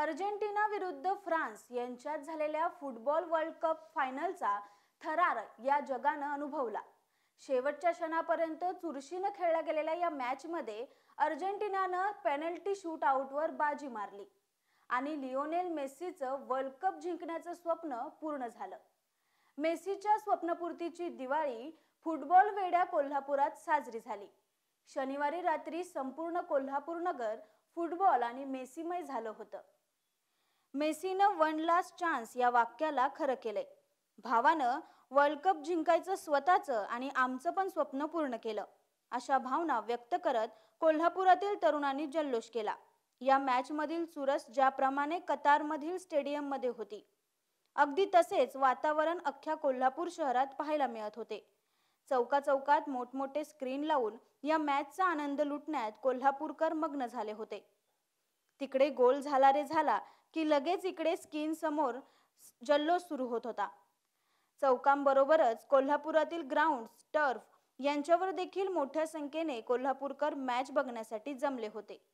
Argentina विरुद्ध France यांच्यात झालेल्या फुटबॉल वर्ल्ड कप फायनलचा थरार या जगानं अनुभवला शेवटच्या क्षणापर्यंत चुरशीनं खेळल्या गेलेल्या या मॅचमध्ये अर्जेंटिनानं पेनल्टी शूट बाजी मारली आणि लिओनेल मेस्सीचं वर्ल्ड कप जिंकण्याचं स्वप्न पूर्ण झालं मेस्सीच्या स्वप्नपूर्तीची दिवाळी फुटबॉल वेड्या कोल्हापुरात साजरी झाली शनिवारी रात्री संपूर्ण कोल्हापूर नगर फुटबॉल आणि मेसीमय झालं होतं मेसीनं वन लास्ट चान्स या वाक्याला खरं केलंय भावानं वर्ल्ड कप जिंकायचं स्वतःचं आणि आमचं पण स्वप्न पूर्ण केलं अशा भावना व्यक्त करत कोल्हापुरातील तरुणांनी जल्लोष केला या मॅच मॅचमधील चुरस ज्याप्रमाणे कतारमधील मध्ये होती अगदी तसेच वातावरण अख्ख्या कोल्हापूर शहरात पाहायला मिळत होते चौका चौकात मोठमोठे स्क्रीन लावून या मॅचचा आनंद लुटण्यात कोल्हापूरकर मग्न झाले होते तिकडे गोल झाला रे झाला की लगेच इकडे स्किन समोर जल्लोष सुरू होत होता चौकांबरोबरच कोल्हापुरातील ग्राउंड टर्फ यांच्यावर देखील मोठ्या संख्येने कोल्हापूरकर मॅच बघण्यासाठी जमले होते